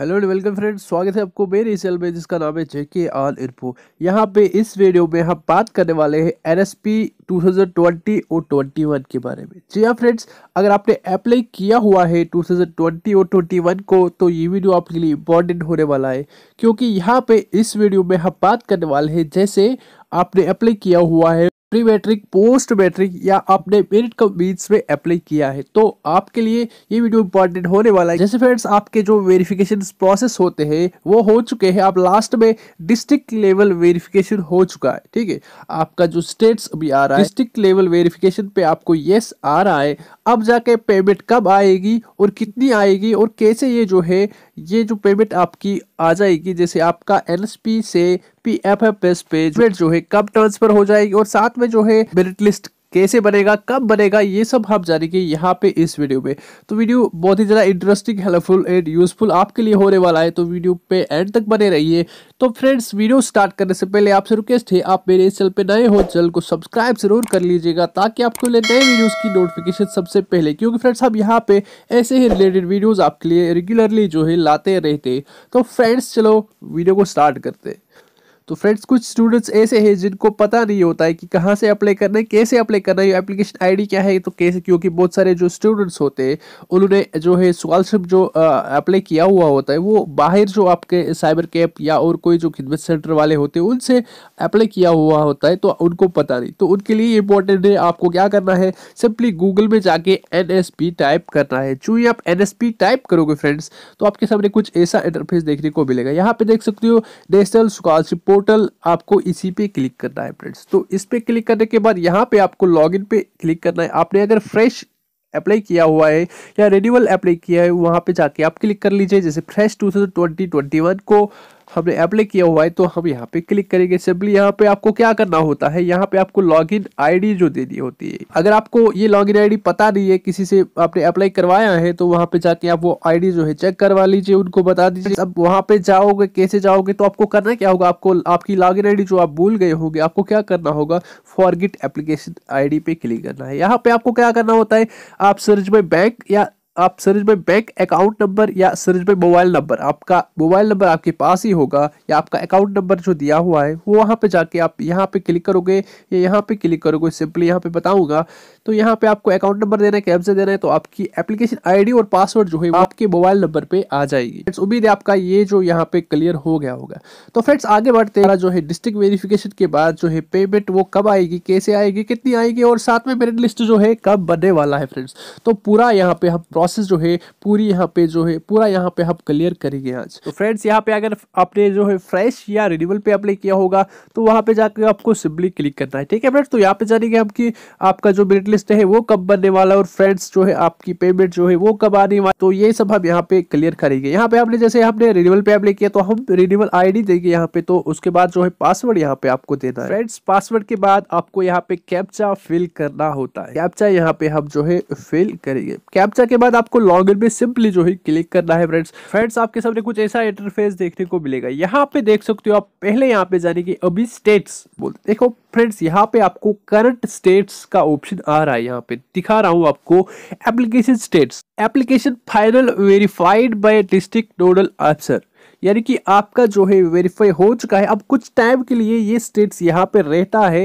hello and welcome friends स्वागत है आपको मेरे इस में जिसका नाम है जेके आर इरपो यहाँ पे इस वीडियो में हम बात करने वाले हैं N S P two thousand twenty और ट्वेंटी वन के बारे में जी हाँ फ्रेंड्स अगर आपने अप्लाई किया हुआ है टू थाउजेंड ट्वेंटी और ट्वेंटी वन को तो ये वीडियो आपके लिए इम्पोर्टेंट होने वाला है क्योंकि यहाँ पे इस वीडियो में हम बात करने वाले हैं जैसे आपने अप्लाई किया हुआ है प्री बैटरिक पोस्ट बैटरिक या आपने मेरिट कम बीच में अप्लाई किया है तो आपके लिए ये वीडियो इंपॉर्टेंट होने वाला है जैसे फ्रेंड्स आपके जो वेरिफिकेशन प्रोसेस होते हैं वो हो चुके हैं आप लास्ट में डिस्ट्रिक्ट लेवल वेरिफिकेशन हो चुका है ठीक है आपका जो स्टेट्स अभी आ रहा है डिस्ट्रिक्ट लेवल वेरिफिकेशन पे आपको येस आ रहा है अब जाके पेमेंट कब आएगी और कितनी आएगी और कैसे ये जो है ये जो पेमेंट आपकी आ जाएगी जैसे आपका एन से पी एफ एफ एस पे जो है कब ट्रांसफर हो जाएगी और साथ में जो है मेरिट लिस्ट कैसे बनेगा कब बनेगा ये सब हम जानेंगे यहाँ पे इस वीडियो में तो वीडियो बहुत ही ज़्यादा इंटरेस्टिंग हेल्पफुल एंड यूजफुल आपके लिए होने वाला है तो वीडियो पे एंड तक बने रहिए तो फ्रेंड्स वीडियो स्टार्ट करने से पहले आपसे रिक्वेस्ट है आप मेरे इस चैनल पे नए हो चैनल को सब्सक्राइब जरूर कर लीजिएगा ताकि आपको लिए नए वीडियोज़ की नोटिफिकेशन सबसे पहले क्योंकि फ्रेंड्स आप यहाँ पे ऐसे ही रिलेटेड वीडियोज़ आपके लिए रेगुलरली जो है लाते रहते तो फ्रेंड्स चलो वीडियो को स्टार्ट करते तो फ्रेंड्स कुछ स्टूडेंट्स ऐसे हैं जिनको पता नहीं होता है कि कहाँ से अप्लाई करना है कैसे अप्लाई करना है एप्लीकेशन आईडी क्या है तो कैसे क्योंकि बहुत सारे जो स्टूडेंट्स होते हैं उन्होंने जो है स्कॉलरशिप जो अप्लाई किया हुआ होता है वो बाहर जो आपके साइबर कैप या और कोई जो खिदमत सेंटर वाले होते हैं उनसे अप्लाई किया हुआ होता है तो उनको पता नहीं तो उनके लिए इंपॉर्टेंट है आपको क्या करना है सिंपली गूगल में जाके एन टाइप करना है चूँकि आप एन टाइप करोगे फ्रेंड्स तो आपके सामने कुछ ऐसा इंटरफेस देखने को मिलेगा यहाँ पे देख सकते हो नेशनल स्कॉलरशिप टोटल आपको इसी पे क्लिक करना है फ्रेंड्स तो इस पे क्लिक करने के बाद यहाँ पे आपको लॉगिन पे क्लिक करना है आपने अगर फ्रेश अप्लाई किया हुआ है या रिन्यूअल अप्लाई किया है वहाँ पे जाके आप क्लिक कर लीजिए जैसे फ्रेश टू को हमने अप्लाई किया हुआ है तो हम यहाँ पे क्लिक करेंगे सिंपली यहाँ पे आपको क्या करना होता है यहाँ पे आपको लॉगिन आईडी जो देनी होती है अगर आपको ये लॉगिन आईडी पता नहीं है किसी से आपने अप्लाई करवाया है तो वहाँ पे जाके आप वो आईडी जो है चेक करवा लीजिए उनको बता दीजिए अब वहाँ पे जाओगे कैसे जाओगे तो आपको करना क्या होगा आपको आपकी लॉगिन इन जो आप भूल गए होंगे आपको क्या करना होगा फॉरगिट एप्लीकेशन आई पे क्लिक करना है यहाँ पे आपको क्या करना होता है आप सर्च में बैंक या आप सरज भाई बैंक अकाउंट नंबर या सरज भाई मोबाइल नंबर आपका मोबाइल नंबर आपके पास ही होगा या आपका अकाउंट नंबर जो दिया हुआ है वो वहाँ पे जाके आप यहाँ पे क्लिक करोगे या यहाँ पे क्लिक करोगे सिंपली यहाँ पे बताऊँगा तो यहाँ पे आपको अकाउंट नंबर देना है कैब से देना है तो आपकी एप्लीकेशन आई और पासवर्ड जो है आपके मोबाइल नंबर पर आ जाएगी फ्रेंड्स उम्मीद है आपका ये जो यहाँ पे क्लियर हो गया होगा तो फ्रेंड्स आगे बढ़ते हैं जो है डिस्ट्रिक्ट वेरीफिकेशन के बाद जो है पेमेंट वो कब आएगी कैसे आएगी कितनी आएगी और साथ में मेरिट लिस्ट जो है कब बनने वाला है फ्रेंड्स तो पूरा यहाँ पे हम प्रोसेस प्रोसेस जो है पूरी यहाँ पे जो है पूरा यहाँ पे हम क्लियर करेंगे आज तो फ्रेंड्स यहाँ पे अगर आपने जो है फ्रेश या रिन्यूअल पे अप्लाई किया होगा तो वहाँ पे जाकर आपको सिंपली क्लिक करना है ठीक है फ्रेंड्स तो यहाँ पे जानेंगे हम कि आपका जो मेरिट लिस्ट है वो कब बनने वाला और फ्रेंड्स जो है आपकी पेमेंट जो है वो कब आने वाली तो ये सब हम यहाँ पे क्लियर करेंगे यहाँ पे आपने जैसे हमने रिन्यूअल पे अप्लाई किया तो हम रिन्यूअल आईडी देंगे यहाँ पे तो उसके बाद जो है पासवर्ड यहाँ पे आपको देना है फ्रेंड्स पासवर्ड के बाद आपको यहाँ पे कैप्चा फिल करना होता है कैप्चा यहाँ पे हम जो है फिल करेंगे कैप्चा के बाद आपको लॉगर पे सिंपली जो है क्लिक करना है फ्रेंड्स फ्रेंड्स आपके सामने कुछ ऐसा इंटरफेस देखने को मिलेगा यहाँ पे देख सकते हो आप पहले यहाँ पे जाने की अभी स्टेट्स बोलते देखो फ्रेंड्स यहाँ पे आपको करंट स्टेट्स का ऑप्शन आ रहा है यहाँ पे दिखा रहा हूँ आपको application status application final verified by district nodal अफसर यानी कि आपका जो है वेरीफाई हो चुका है अब कुछ टाइम के लिए ये स्टेट्स यहाँ पे रहता है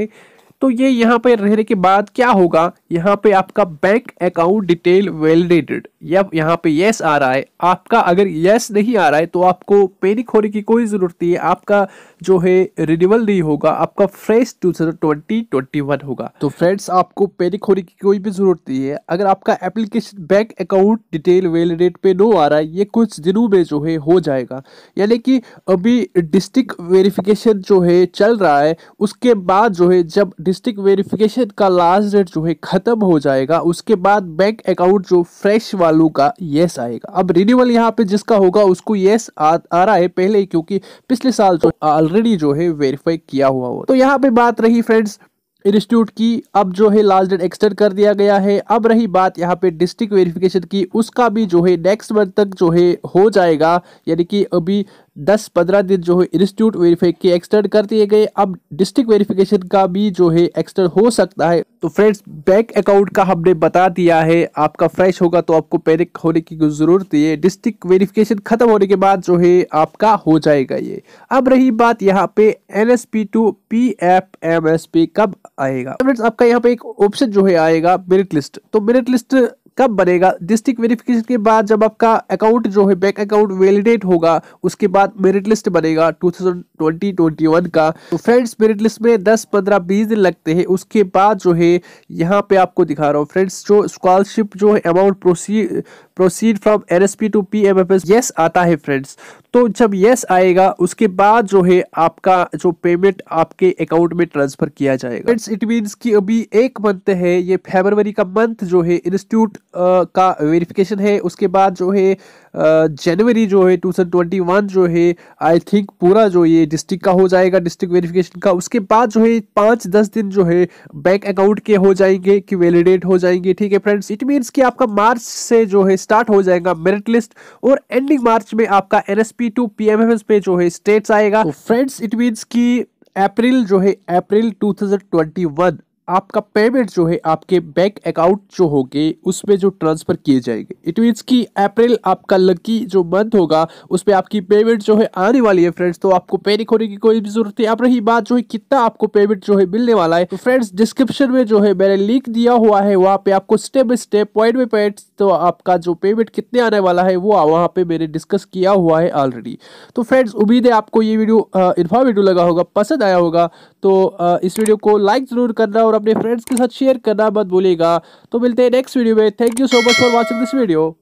तो ये यहाँ पे रहने के बाद क्या होगा यहाँ पे आपका बैंक अकाउंट डिटेल वेलिडेटेड या यहाँ पे यस आ रहा है आपका अगर यस नहीं आ रहा है तो आपको पैनिक होने की कोई ज़रूरत नहीं है आपका जो है रिन्यूअल नहीं होगा आपका fresh two twenty twenty one होगा तो फ्रेंड्स आपको पैनिक होने की कोई भी ज़रूरत नहीं है अगर आपका application bank account detail validate पे नो आ रहा है ये कुछ दिनों में जो है हो जाएगा यानी कि अभी डिस्ट्रिक्ट वेरिफिकेशन जो है चल रहा है उसके बाद जो है जब लॉजिस्टिक वेरिफिकेशन का लास्ट डेट जो है ख़त्म हो जाएगा उसके बाद बैंक अकाउंट जो फ्रेश वालों का येस आएगा अब रिन्यूअल यहाँ पे जिसका होगा उसको येस आ, आ रहा है पहले क्योंकि पिछले साल जो ऑलरेडी जो है वेरीफाई किया हुआ हो तो यहाँ पे बात रही फ्रेंड्स इंस्टीट्यूट की अब जो है लास्ट डेट एक्सटेंड कर दिया गया है अब रही बात यहाँ पे डिस्ट्रिक्ट वेरिफिकेशन की उसका भी जो है नेक्स्ट मंथ तक जो है हो जाएगा यानी कि अभी दस पंद्रह दिन जो है इंस्टीट्यूट वेरीफाई के एक्सटेंड कर दिए गए अब डिस्ट्रिक्ट वेरिफिकेशन का भी जो है एक्सटेंड हो सकता है तो फ्रेंड्स बैंक अकाउंट का हमने बता दिया है आपका फ्रेश होगा तो आपको पैनिक होने की जरूरत है डिस्ट्रिक्ट वेरिफिकेशन खत्म होने के बाद जो है आपका हो जाएगा ये अब रही बात यहाँ पे N S P two P F M S पी कब आएगा फ्रेंड्स आपका यहाँ पे एक ऑप्शन जो है आएगा मेरिट लिस्ट तो मेरिट लिस्ट कब बनेगा डिस्ट्रिक्ट वेरिफिकेशन के बाद जब आपका अकाउंट जो है बैंक अकाउंट वैलिडेट होगा उसके बाद मेरिट लिस्ट बनेगा 2020-21 का तो फ्रेंड्स मेरिट लिस्ट में 10 15 20 दिन लगते हैं उसके बाद जो है यहाँ पे आपको दिखा रहा हूँ फ्रेंड्स जो स्कॉलरशिप जो है amount proceed proceed from N S P two P M F S yes आता है फ्रेंड्स तो जब यस आएगा उसके बाद जो है आपका जो पेमेंट आपके अकाउंट में ट्रांसफर किया जाएगा इट्स इट मीन्स कि अभी एक मंथ है ये फेबरवरी का मंथ जो है इंस्टीट्यूट का वेरिफिकेशन है उसके बाद जो है जनवरी जो है टू जो है आई थिंक पूरा जो ये डिस्ट्रिक्ट का हो जाएगा डिस्ट्रिक्ट वेरिफिकेशन का उसके बाद जो है पाँच दस दिन जो है बैंक अकाउंट के हो जाएंगे कि वैलिडेट हो जाएंगे ठीक है फ्रेंड्स इट मीन्स कि आपका मार्च से जो है स्टार्ट हो जाएगा मेरिट लिस्ट और एंडिंग मार्च में आपका N S P P two S पे जो है स्टेट्स आएगा फ्रेंड्स इट मीन्स की अप्रैल जो है April two thousand twenty one आपका पेमेंट जो है आपके बैंक अकाउंट जो होंगे उसमें जो ट्रांसफ़र किए जाएंगे इट मीन्स कि अप्रैल आपका लकी जो मंथ होगा उसमें आपकी पेमेंट जो है आने वाली है फ्रेंड्स तो आपको पैनिक होने की कोई भी जरूरत नहीं अब रही बात जो है कितना आपको पेमेंट जो है मिलने वाला है तो फ्रेंड्स डिस्क्रिप्शन में जो है मैंने लिंक दिया हुआ है वहाँ पे आपको step by step point by point तो आपका जो पेमेंट कितने आने वाला है वो वहाँ पे मैंने डिस्कस किया हुआ है ऑलरेडी तो फ्रेंड्स उम्मीद है आपको ये वीडियो इन्फॉर्मेटिव लगा होगा पसंद आया होगा तो इस वीडियो को लाइक ज़रूर करना और और अपने फ्रेंड्स के साथ शेयर करना मत भूलेगा तो मिलते हैं नेक्स्ट वीडियो में thank you so much for watching this video